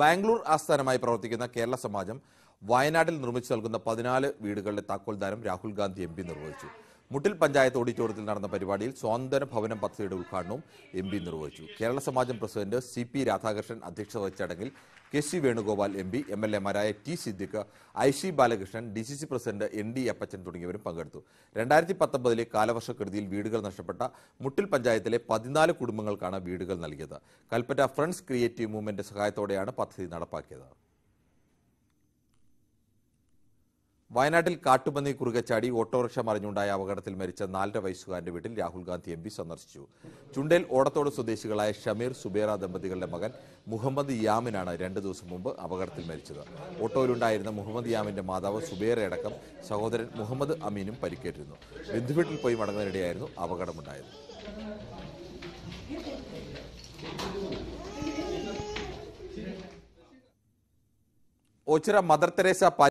ബാംഗ്ലൂർ ആസ്ഥാനമായി പ്രവർത്തിക്കുന്ന കേരള സമാജം വയനാട്ടിൽ നിർമ്മിച്ചു നൽകുന്ന പതിനാല് വീടുകളുടെ താക്കോൽദാനം രാഹുൽ ഗാന്ധി എം നിർവഹിച്ചു മുട്ടിൽ പഞ്ചായത്ത് ഓഡിറ്റോറിയത്തിൽ നടന്ന പരിപാടിയിൽ സ്വാതന്ത്ര ഭവനം പദ്ധതിയുടെ ഉദ്ഘാടനവും എം പി നിർവഹിച്ചു Kerala Samajam president C P Radhakrishnan അധ്യക്ഷത വഹിച്ച ചടങ്ങിൽ K C Venugopal M P M L എമാരായ T Siddique I C Balakrishnan D C C president N D Appachan തുടങ്ങിയവരും പങ്കെടുത്തു രണ്ടായിരത്തി പത്തൊമ്പതിലെ കാലവർഷക്കെടുതിയിൽ വീടുകൾ നഷ്ടപ്പെട്ട മുട്ടിൽ പഞ്ചായത്തിലെ പതിനാല് കുടുംബങ്ങൾക്കാണ് വീടുകൾ നൽകിയത് കൽപ്പറ്റ ഫ്രണ്ട്സ് ക്രിയേറ്റീവ് മൂവ്മെന്റ് സഹായത്തോടെയാണ് പദ്ധതി നടപ്പാക്കിയത് വയനാട്ടിൽ കാട്ടുപന്നി കുറുകെ ചാടി ഓട്ടോറിക്ഷ മറിഞ്ഞുണ്ടായ അപകടത്തിൽ മരിച്ച നാലര വയസ്സുകാരന്റെ വീട്ടിൽ രാഹുൽ ഗാന്ധി എം സന്ദർശിച്ചു ചുണ്ടേൽ ഓടത്തോട് സ്വദേശികളായ ഷമീർ സുബേറ ദമ്പതികളുടെ മകൻ മുഹമ്മദ് യാമിനാണ് രണ്ടു ദിവസം മുമ്പ് അപകടത്തിൽ മരിച്ചത് ഓട്ടോയിലുണ്ടായിരുന്ന മുഹമ്മദ് യാമിന്റെ മാതാവ് സുബേറയടക്കം സഹോദരൻ മുഹമ്മദ് അമീനും പരിക്കേറ്റിരുന്നു ബന്ധുവീട്ടിൽ പോയി മടങ്ങുന്നതിനിടെയായിരുന്നു അപകടമുണ്ടായത് ഓച്ചിറ മദർ തെരേസ